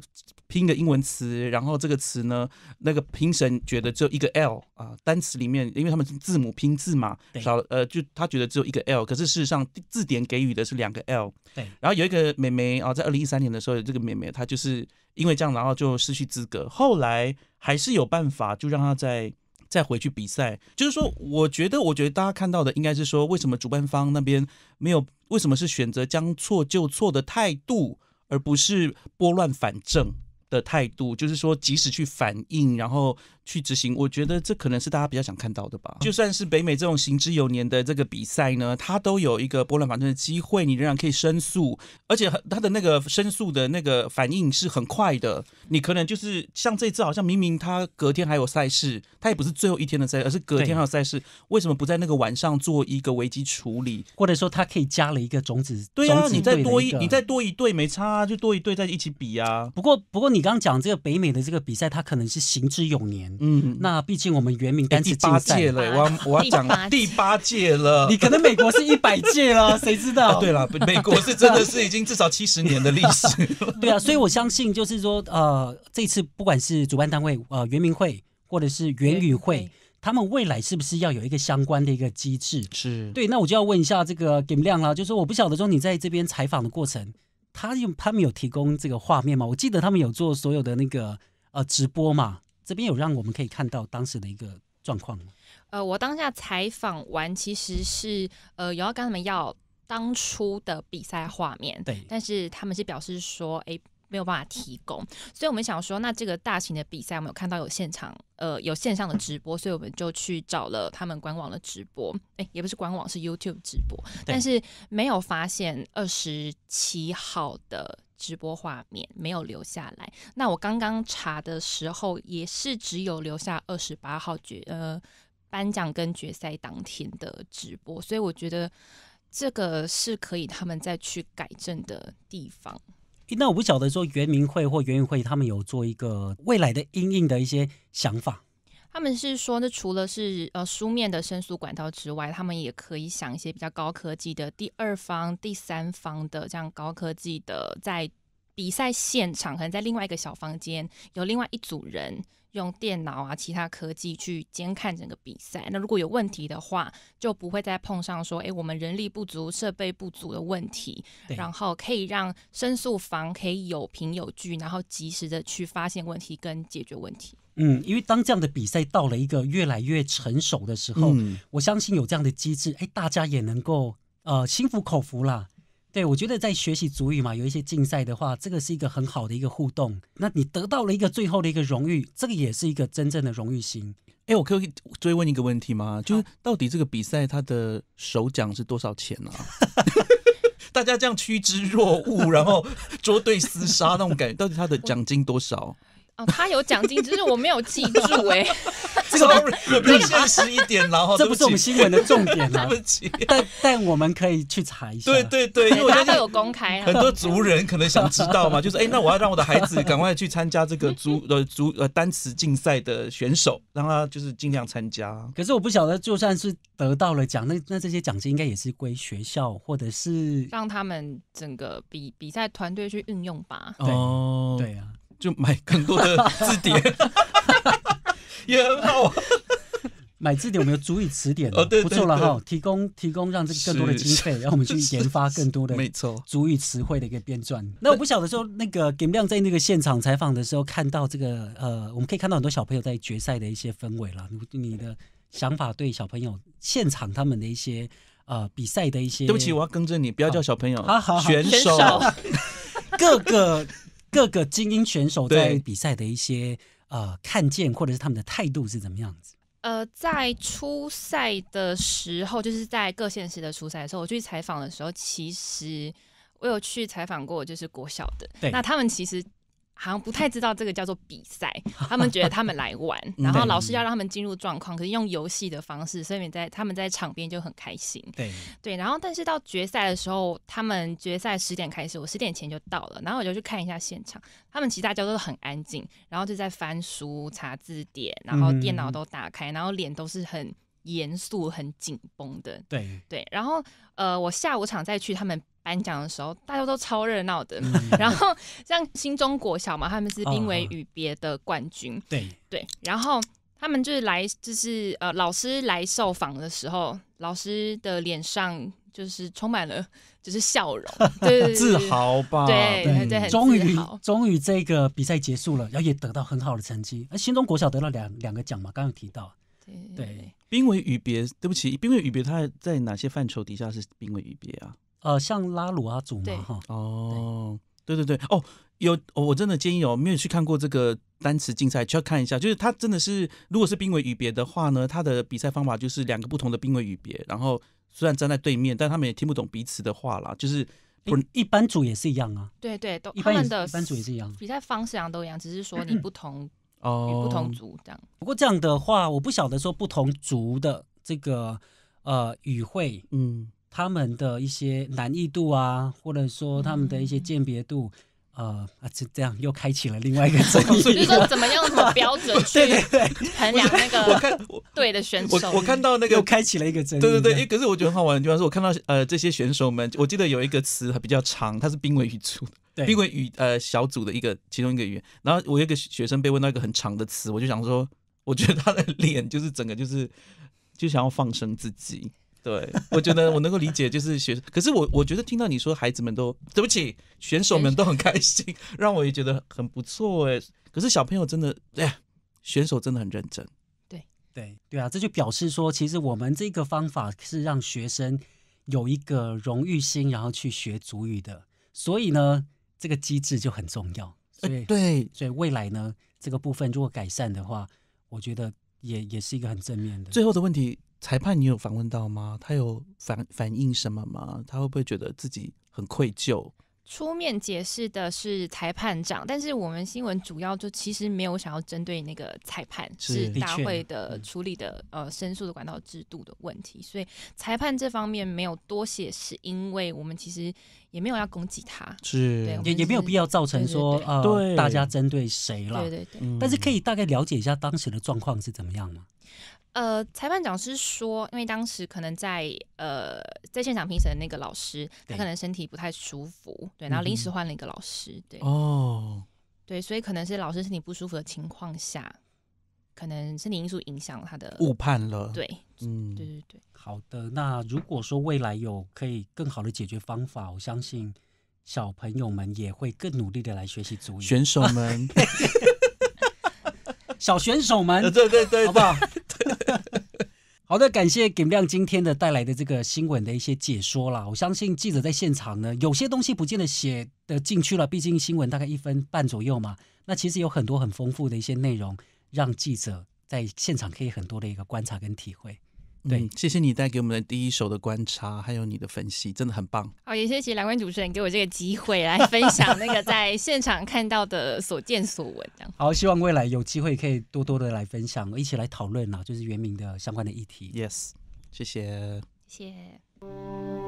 拼个英文词，然后这个词呢，那个评审觉得只有一个 L 啊，单词里面，因为他们是字母拼字嘛，少呃，就他觉得只有一个 L，可是事实上字典给予的是两个 L。对。然后有一个妹妹啊，在二零一三年的时候，这个妹妹她就是因为这样，然后就失去资格。后来还是有办法，就让她再再回去比赛。就是说，我觉得，我觉得大家看到的应该是说，为什么主办方那边没有？为什么是选择将错就错的态度，而不是拨乱反正？的态度，就是说，及时去反应，然后。去执行，我觉得这可能是大家比较想看到的吧。就算是北美这种行之有年的这个比赛呢，它都有一个波兰反正的机会，你仍然可以申诉，而且它的那个申诉的那个反应是很快的。你可能就是像这次，好像明明他隔天还有赛事，他也不是最后一天的赛而是隔天还有赛事，为什么不在那个晚上做一个危机处理，或者说它可以加了一个种子？对啊，你再多一，你再多一队没差，啊，就多一队在一起比啊。不过，不过你刚讲这个北美的这个比赛，它可能是行之有年。嗯，那毕竟我们原名单是第八届了，我要我要讲第八届了。你可能美国是一百届了，谁知道？对了，美国是真的是已经至少七十年的历史。对啊，所以我相信就是说，呃，这次不管是主办单位呃，原明会或者是原语会，他们未来是不是要有一个相关的一个机制？是对。那我就要问一下这个 Game 亮了，就是我不晓得说你在这边采访的过程，他有他们有提供这个画面吗？我记得他们有做所有的那个呃直播嘛。这边有让我们可以看到当时的一个状况吗？呃，我当下采访完，其实是呃有要跟他们要当初的比赛画面，对，但是他们是表示说，哎，没有办法提供，所以我们想说，那这个大型的比赛，我们有看到有现场，呃，有线上的直播，所以我们就去找了他们官网的直播，哎，也不是官网，是 YouTube 直播，但是没有发现二十七号的。直播画面没有留下来，那我刚刚查的时候也是只有留下二十八号决呃颁奖跟决赛当天的直播，所以我觉得这个是可以他们再去改正的地方。那我不晓得说圆明会或园运会他们有做一个未来的阴影的一些想法。他们是说，那除了是呃书面的申诉管道之外，他们也可以想一些比较高科技的，第二方、第三方的这样高科技的，在比赛现场，可能在另外一个小房间，有另外一组人用电脑啊，其他科技去监看整个比赛。那如果有问题的话，就不会再碰上说，哎，我们人力不足、设备不足的问题。然后可以让申诉方可以有凭有据，然后及时的去发现问题跟解决问题。嗯，因为当这样的比赛到了一个越来越成熟的时候，我相信有这样的机制，哎，大家也能够呃心服口服啦。对我觉得在学习足语嘛，有一些竞赛的话，这个是一个很好的一个互动。那你得到了一个最后的一个荣誉，这个也是一个真正的荣誉心。哎，我可以追问一个问题吗？就是到底这个比赛它的首奖是多少钱呢？大家这样趋之若鹜，然后捉对厮杀那种感觉，到底它的奖金多少？哦，他有奖金，只是我没有记住 哎。这个较现实一点，然后这不是我们新闻的重点啊。对不起。但但我们可以去查一下。对对对，因为大家有公开，很多族人可能想知道嘛，就是哎，那我要让我的孩子赶快去参加这个族呃族呃单词竞赛的选手，让他就是尽量参加。可是我不晓得，就算是得到了奖，那那这些奖金应该也是归学校或者是让他们整个比比赛团队去运用吧？对，对呀。就买更多的字典，也很好。买字典，我们有《主语词典》，哦，对不错了哈。提供提供，让这更多的经费，让我们去研发更多的没错，主语词汇的一个编撰。那我不晓得说那个金亮在那个现场采访的时候，看到这个呃，我们可以看到很多小朋友在决赛的一些氛围了。你的想法对小朋友现场他们的一些呃比赛的一些？对不起，我要跟着你，不要叫小朋友，好好选手，各个。各个精英选手在比赛的一些呃，看见或者是他们的态度是怎么样子？呃，在初赛的时候，就是在各县市的初赛的时候，我去采访的时候，其实我有去采访过，就是国小的，那他们其实。好像不太知道这个叫做比赛，他们觉得他们来玩，然后老师要让他们进入状况，可是用游戏的方式，所以在他们在场边就很开心。对对，然后但是到决赛的时候，他们决赛十点开始，我十点前就到了，然后我就去看一下现场，他们其实大家都很安静，然后就在翻书查字典，然后电脑都打开，然后脸都是很严肃很紧绷的。对对，然后呃，我下午场再去他们。颁奖的时候，大家都超热闹的。然后像新中国小嘛，他们是冰文与别的冠军。对对，然后他们就是来，就是呃，老师来受访的时候，老师的脸上就是充满了就是笑容，对，自豪吧？对对，终于终于这个比赛结束了，然后也得到很好的成绩。新中国小得到两两个奖嘛，刚刚提到。对对，冰文语别，对不起，冰文与别，它在哪些范畴底下是冰文与别啊？呃，像拉鲁阿族嘛，哈，哦，对对对，哦，有，我真的建议哦，没有去看过这个单词竞赛，就要看一下，就是他真的是，如果是濒危语别的话呢，他的比赛方法就是两个不同的濒危语别，然后虽然站在对面，但他们也听不懂彼此的话啦，就是，一般族也是一样啊，对对，都一般的一般族也是一样，比赛方式上都一样，只是说你不同哦，不同族这样。不过这样的话，我不晓得说不同族的这个呃语汇，嗯。他们的一些难易度啊，或者说他们的一些鉴别度，呃啊，这这样又开启了另外一个争议。就 是说，怎么样么标准 去衡量那个？我看对的选手，我我看到那个，我开启了一个争议。对对对，因为可是我觉得很好玩，的地方是我看到呃这些选手们，我记得有一个词比较长，它是濒危语族，濒危语呃小组的一个其中一个语言。然后我一个学生被问到一个很长的词，我就想说，我觉得他的脸就是整个就是就想要放生自己。对，我觉得我能够理解，就是学生。可是我，我觉得听到你说孩子们都对不起选手们都很开心，让我也觉得很不错哎。可是小朋友真的哎，选手真的很认真。对对对啊，这就表示说，其实我们这个方法是让学生有一个荣誉心，然后去学足语的。所以呢，这个机制就很重要。所以对，所以未来呢，这个部分如果改善的话，我觉得也也是一个很正面的。最后的问题。裁判，你有访问到吗？他有反反应什么吗？他会不会觉得自己很愧疚？出面解释的是裁判长，但是我们新闻主要就其实没有想要针对那个裁判，是大会的处理的呃申诉的管道制度的问题，所以裁判这方面没有多写，是因为我们其实也没有要攻击他，是也也没有必要造成说呃对大家针对谁了？对对对。但是可以大概了解一下当时的状况是怎么样吗？呃，裁判长是说，因为当时可能在呃，在现场评审那个老师，他可能身体不太舒服，对，然后临时换了一个老师，对，哦，对，所以可能是老师身体不舒服的情况下，可能身体因素影响了他的误判了，对，嗯，对对对，好的，那如果说未来有可以更好的解决方法，我相信小朋友们也会更努力的来学习足，选手们，小选手们，对对对，好不好？好的，感谢点亮今天的带来的这个新闻的一些解说啦。我相信记者在现场呢，有些东西不见得写的进去了，毕竟新闻大概一分半左右嘛。那其实有很多很丰富的一些内容，让记者在现场可以很多的一个观察跟体会。对，谢谢你带给我们的第一手的观察，还有你的分析，真的很棒。好，也谢谢两位主持人给我这个机会来分享那个在现场看到的所见所闻，好，希望未来有机会可以多多的来分享，一起来讨论啊，就是原名的相关的议题。Yes，谢谢，谢谢。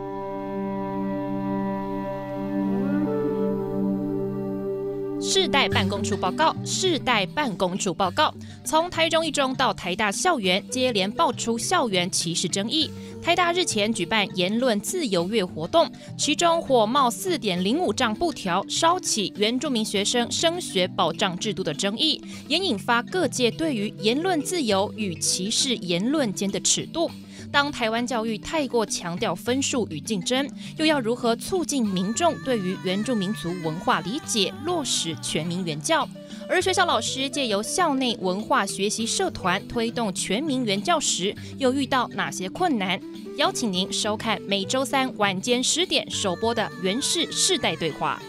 世代办公处报告，世代办公处报告，从台中一中到台大校园，接连爆出校园歧视争议。台大日前举办言论自由月活动，其中火冒四点零五丈布条，烧起原住民学生升学保障制度的争议，也引发各界对于言论自由与歧视言论间的尺度。当台湾教育太过强调分数与竞争，又要如何促进民众对于原住民族文化理解、落实全民原教？而学校老师借由校内文化学习社团推动全民原教时，又遇到哪些困难？邀请您收看每周三晚间十点首播的《原氏世代对话》。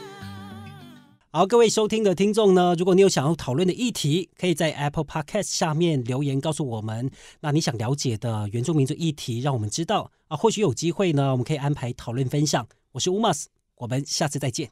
好，各位收听的听众呢，如果你有想要讨论的议题，可以在 Apple Podcast 下面留言告诉我们。那你想了解的原住民族议题，让我们知道啊，或许有机会呢，我们可以安排讨论分享。我是 Umas，我们下次再见。